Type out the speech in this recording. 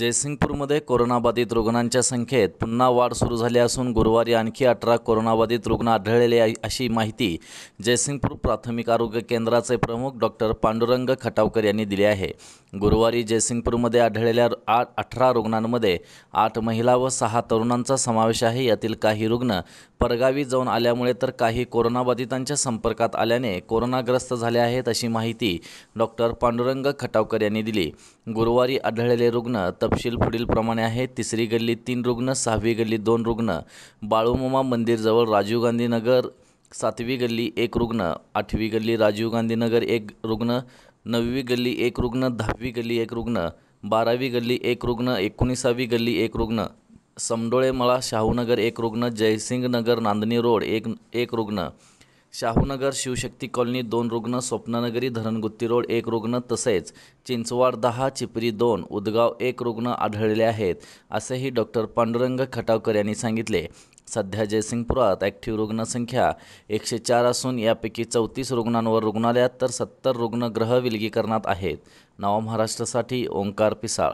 जयसिंगपूरमध्ये कोरोनाबाधित रुग्णांच्या संख्येत पुन्हा वाढ सुरू झाली असून गुरुवारी आणखी अठरा कोरोनाबाधित रुग्ण आढळलेले अशी माहिती जयसिंगपूर प्राथमिक आरोग्य केंद्राचे प्रमुख डॉक्टर पांडुरंग खटावकर यांनी दिली आहे गुरुवारी जयसिंगपूरमध्ये आढळलेल्या आ अठरा रुग्णांमध्ये आठ महिला व सहा तरुणांचा समावेश आहे यातील काही रुग्ण परगावी जाऊन आल्यामुळे तर काही कोरोनाबाधितांच्या संपर्कात आल्याने कोरोनाग्रस्त झाले आहेत अशी माहिती डॉक्टर पांडुरंग खटावकर यांनी दिली गुरुवारी आढळलेले रुग्ण तपशील पुढीलप्रमाणे आहे तिसरी गल्ली तीन रुग्ण सहावी गल्ली दोन रुग्ण बाळूमामा मंदिरजवळ राजीव गांधी नगर सातवी गल्ली एक रुग्ण आठवी गल्ली राजीव गांधी नगर एक रुग्ण नववी गल्ली एक रुग्ण दहावी गल्ली एक रुग्ण बारावी गल्ली एक रुग्ण एकोणीसावी गल्ली एक रुग्ण समडोळेमळा शाहूनगर एक रुग्ण जयसिंग नगर नांदणी रोड एक एक रुग्ण शाहूनगर शिवशक्ती कॉलनी दोन रुग्ण स्वप्ननगरी धरणगुत्ती रोड एक रुग्ण तसेच चिंचवाड दहा चिपरी दोन उदगाव एक रुग्ण आढळले आहेत असेही डॉक्टर पांडुरंग खटावकर यांनी सांगितले सध्या जयसिंगपुरात ॲक्टिव्ह रुग्णसंख्या एकशे चार असून यापैकी चौतीस रुग्णांवर रुग्णालयात तर सत्तर रुग्ण ग्रह विलगीकरणात आहेत नवा महाराष्ट्रासाठी ओंकार पिसाळ